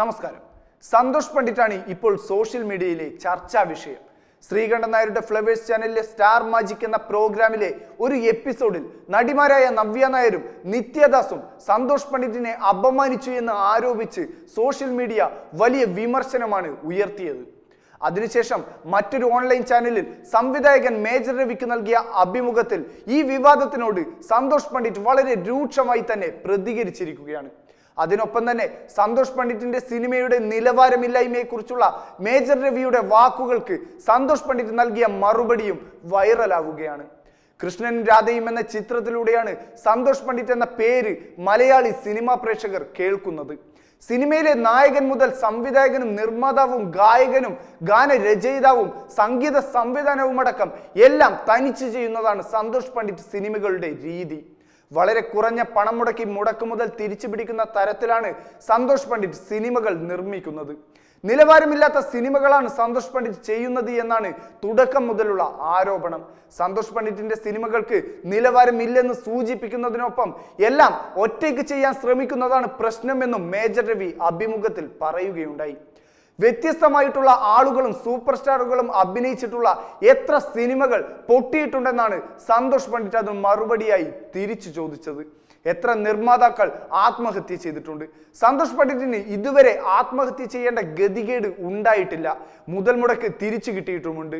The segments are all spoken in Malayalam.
നമസ്കാരം സന്തോഷ് പണ്ഡിറ്റാണ് ഇപ്പോൾ സോഷ്യൽ മീഡിയയിലെ ചർച്ചാ വിഷയം ശ്രീകണ്ഠൻ നായരുടെ ഫ്ലവേഴ്സ് ചാനലിലെ സ്റ്റാർ മാജിക് എന്ന പ്രോഗ്രാമിലെ ഒരു എപ്പിസോഡിൽ നടിമാരായ നവ്യ നായരും നിത്യദാസും സന്തോഷ് പണ്ഡിറ്റിനെ അപമാനിച്ചു എന്ന് ആരോപിച്ച് സോഷ്യൽ മീഡിയ വലിയ വിമർശനമാണ് ഉയർത്തിയത് അതിനുശേഷം മറ്റൊരു ഓൺലൈൻ ചാനലിൽ സംവിധായകൻ മേജർ രവിക്ക് നൽകിയ അഭിമുഖത്തിൽ ഈ വിവാദത്തിനോട് സന്തോഷ് പണ്ഡിറ്റ് വളരെ രൂക്ഷമായി തന്നെ പ്രതികരിച്ചിരിക്കുകയാണ് അതിനൊപ്പം തന്നെ സന്തോഷ് പണ്ഡിറ്റിന്റെ സിനിമയുടെ നിലവാരമില്ലായ്മയെക്കുറിച്ചുള്ള മേജർ രവിയുടെ വാക്കുകൾക്ക് സന്തോഷ് പണ്ഡിറ്റ് നൽകിയ മറുപടിയും വൈറലാവുകയാണ് കൃഷ്ണൻ രാധയും എന്ന ചിത്രത്തിലൂടെയാണ് സന്തോഷ് പണ്ഡിറ്റ് എന്ന പേര് മലയാളി സിനിമാ പ്രേക്ഷകർ കേൾക്കുന്നത് സിനിമയിലെ നായകൻ മുതൽ സംവിധായകനും നിർമ്മാതാവും ഗായകനും ഗാനരചയിതാവും സംഗീത സംവിധാനവുമടക്കം അടക്കം എല്ലാം തനിച്ച് ചെയ്യുന്നതാണ് സന്തോഷ് പണ്ഡിറ്റ് സിനിമകളുടെ രീതി വളരെ കുറഞ്ഞ പണം മുടക്കി മുടക്കുമുതൽ തിരിച്ചു പിടിക്കുന്ന തരത്തിലാണ് സന്തോഷ് പണ്ഡിറ്റ് സിനിമകൾ നിർമ്മിക്കുന്നത് നിലവാരമില്ലാത്ത സിനിമകളാണ് സന്തോഷ് പണ്ഡിറ്റ് ചെയ്യുന്നത് എന്നാണ് തുടക്കം മുതലുള്ള ആരോപണം സന്തോഷ് പണ്ഡിറ്റിന്റെ സിനിമകൾക്ക് നിലവാരമില്ലെന്ന് സൂചിപ്പിക്കുന്നതിനൊപ്പം എല്ലാം ഒറ്റയ്ക്ക് ചെയ്യാൻ ശ്രമിക്കുന്നതാണ് പ്രശ്നമെന്നും മേജർ രവി അഭിമുഖത്തിൽ പറയുകയുണ്ടായി വ്യത്യസ്തമായിട്ടുള്ള ആളുകളും സൂപ്പർ സ്റ്റാറുകളും അഭിനയിച്ചിട്ടുള്ള എത്ര സിനിമകൾ പൊട്ടിയിട്ടുണ്ടെന്നാണ് സന്തോഷ് പണ്ഡിറ്റ് അത് മറുപടിയായി തിരിച്ചു ചോദിച്ചത് എത്ര നിർമ്മാതാക്കൾ ആത്മഹത്യ ചെയ്തിട്ടുണ്ട് സന്തോഷ് പണ്ഡിറ്റിന് ഇതുവരെ ആത്മഹത്യ ചെയ്യേണ്ട ഗതികേട് ഉണ്ടായിട്ടില്ല മുതൽ മുടക്ക് തിരിച്ചു കിട്ടിയിട്ടുമുണ്ട്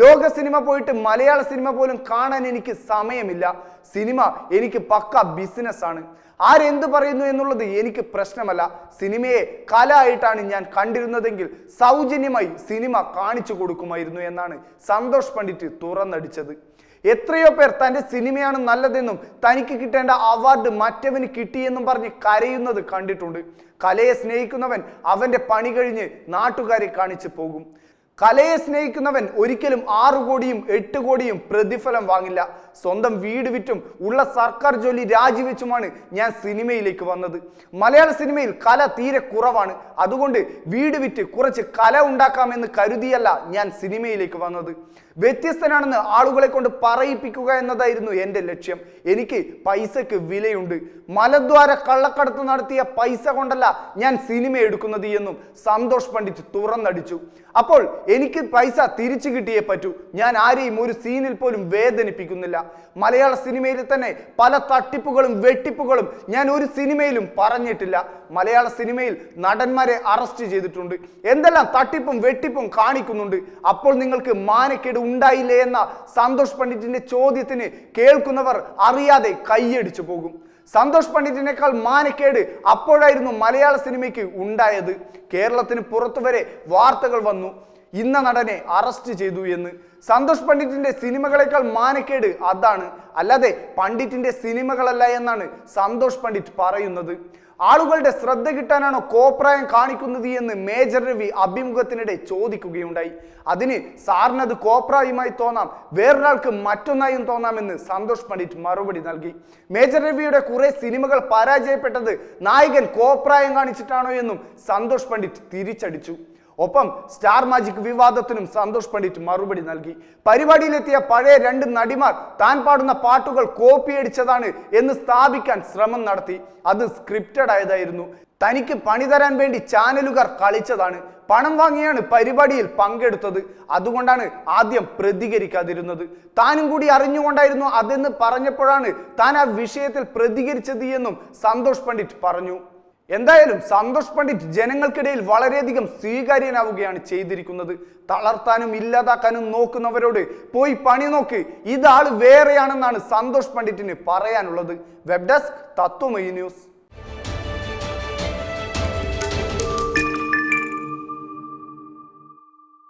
ലോക സിനിമ പോയിട്ട് മലയാള സിനിമ പോലും കാണാൻ എനിക്ക് സമയമില്ല സിനിമ എനിക്ക് പക്ക ബിസിനസ്സാണ് ആരെന്ത് പറയുന്നു എന്നുള്ളത് എനിക്ക് പ്രശ്നമല്ല സിനിമയെ കലയായിട്ടാണ് ഞാൻ കണ്ടിരുന്നതെങ്കിൽ സൗജന്യമായി സിനിമ കാണിച്ചു കൊടുക്കുമായിരുന്നു എന്നാണ് സന്തോഷ് പണ്ഡിറ്റ് തുറന്നടിച്ചത് എത്രയോ പേർ തൻ്റെ സിനിമയാണ് നല്ലതെന്നും തനിക്ക് കിട്ടേണ്ട അവാർഡ് മറ്റവന് കിട്ടിയെന്നും പറഞ്ഞ് കരയുന്നത് കണ്ടിട്ടുണ്ട് കലയെ സ്നേഹിക്കുന്നവൻ അവൻ്റെ പണി കഴിഞ്ഞ് നാട്ടുകാരെ കാണിച്ചു പോകും കലയെ സ്നേഹിക്കുന്നവൻ ഒരിക്കലും ആറ് കോടിയും എട്ട് കോടിയും പ്രതിഫലം വാങ്ങില്ല സ്വന്തം വീട് വിറ്റും ഉള്ള സർക്കാർ ജോലി രാജിവെച്ചുമാണ് ഞാൻ സിനിമയിലേക്ക് വന്നത് മലയാള സിനിമയിൽ കല തീരെ കുറവാണ് അതുകൊണ്ട് വീട് വിറ്റ് കുറച്ച് കല ഉണ്ടാക്കാമെന്ന് കരുതിയല്ല ഞാൻ സിനിമയിലേക്ക് വന്നത് വ്യത്യസ്തനാണെന്ന് ആളുകളെ കൊണ്ട് പറയിപ്പിക്കുക എന്നതായിരുന്നു എൻ്റെ ലക്ഷ്യം എനിക്ക് പൈസയ്ക്ക് വിലയുണ്ട് മലദ്വാര കള്ളക്കടത്ത് നടത്തിയ പൈസ കൊണ്ടല്ല ഞാൻ സിനിമ എടുക്കുന്നത് എന്നും സന്തോഷ് പണ്ഡിറ്റ് തുറന്നടിച്ചു അപ്പോൾ എനിക്ക് പൈസ തിരിച്ചു കിട്ടിയേ പറ്റൂ ഞാൻ ആരെയും ഒരു സീനിൽ പോലും വേദനിപ്പിക്കുന്നില്ല മലയാള സിനിമയിൽ തന്നെ പല തട്ടിപ്പുകളും വെട്ടിപ്പുകളും ഞാൻ ഒരു സിനിമയിലും പറഞ്ഞിട്ടില്ല മലയാള സിനിമയിൽ നടന്മാരെ അറസ്റ്റ് ചെയ്തിട്ടുണ്ട് എന്തെല്ലാം തട്ടിപ്പും വെട്ടിപ്പും കാണിക്കുന്നുണ്ട് അപ്പോൾ നിങ്ങൾക്ക് മാനക്കേട് ഉണ്ടായില്ലേ എന്ന സന്തോഷ് പണ്ഡിറ്റിന്റെ ചോദ്യത്തിന് കേൾക്കുന്നവർ അറിയാതെ കൈയടിച്ചു പോകും സന്തോഷ് പണ്ഡിറ്റിനേക്കാൾ മാനക്കേട് അപ്പോഴായിരുന്നു മലയാള സിനിമയ്ക്ക് ഉണ്ടായത് കേരളത്തിന് പുറത്തുവരെ വാർത്തകൾ വന്നു ഇന്ന നടനെ അറസ്റ്റ് ചെയ്തു എന്ന് സന്തോഷ് പണ്ഡിറ്റിന്റെ സിനിമകളെക്കാൾ മാനക്കേട് അതാണ് അല്ലാതെ പണ്ഡിറ്റിന്റെ സിനിമകളല്ല എന്നാണ് സന്തോഷ് പണ്ഡിറ്റ് പറയുന്നത് ആളുകളുടെ ശ്രദ്ധ കിട്ടാനാണോ കോപ്രായം കാണിക്കുന്നത് എന്ന് മേജർ രവി അഭിമുഖത്തിനിടെ ചോദിക്കുകയുണ്ടായി അതിന് സാറിനത് കോപ്രായമായി തോന്നാം വേറൊരാൾക്ക് മറ്റൊന്നായും തോന്നാമെന്ന് സന്തോഷ് പണ്ഡിറ്റ് മറുപടി നൽകി മേജർ രവിയുടെ കുറെ സിനിമകൾ പരാജയപ്പെട്ടത് നായകൻ കോപ്രായം കാണിച്ചിട്ടാണോ എന്നും സന്തോഷ് പണ്ഡിറ്റ് തിരിച്ചടിച്ചു ഒപ്പം സ്റ്റാർ മാജിക് വിവാദത്തിനും സന്തോഷ് പണ്ഡിറ്റ് മറുപടി നൽകി പരിപാടിയിലെത്തിയ പഴയ രണ്ട് നടിമാർ താൻ പാടുന്ന പാട്ടുകൾ കോപ്പിയടിച്ചതാണ് എന്ന് സ്ഥാപിക്കാൻ ശ്രമം നടത്തി അത് സ്ക്രിപ്റ്റഡ് ആയതായിരുന്നു തനിക്ക് പണി തരാൻ വേണ്ടി ചാനലുകാർ കളിച്ചതാണ് പണം വാങ്ങിയാണ് പരിപാടിയിൽ പങ്കെടുത്തത് അതുകൊണ്ടാണ് ആദ്യം പ്രതികരിക്കാതിരുന്നത് താനും കൂടി അറിഞ്ഞുകൊണ്ടായിരുന്നു അതെന്ന് പറഞ്ഞപ്പോഴാണ് താൻ ആ വിഷയത്തിൽ പ്രതികരിച്ചത് എന്നും സന്തോഷ് പണ്ഡിറ്റ് പറഞ്ഞു എന്തായാലും സന്തോഷ് പണ്ഡിറ്റ് ജനങ്ങൾക്കിടയിൽ വളരെയധികം സ്വീകാര്യനാവുകയാണ് ചെയ്തിരിക്കുന്നത് തളർത്താനും ഇല്ലാതാക്കാനും നോക്കുന്നവരോട് പോയി പണി നോക്ക് ഇതാൾ വേറെയാണെന്നാണ് സന്തോഷ് പണ്ഡിറ്റിന് പറയാനുള്ളത് വെബ് ഡെസ്ക് തത്വമൈ ന്യൂസ്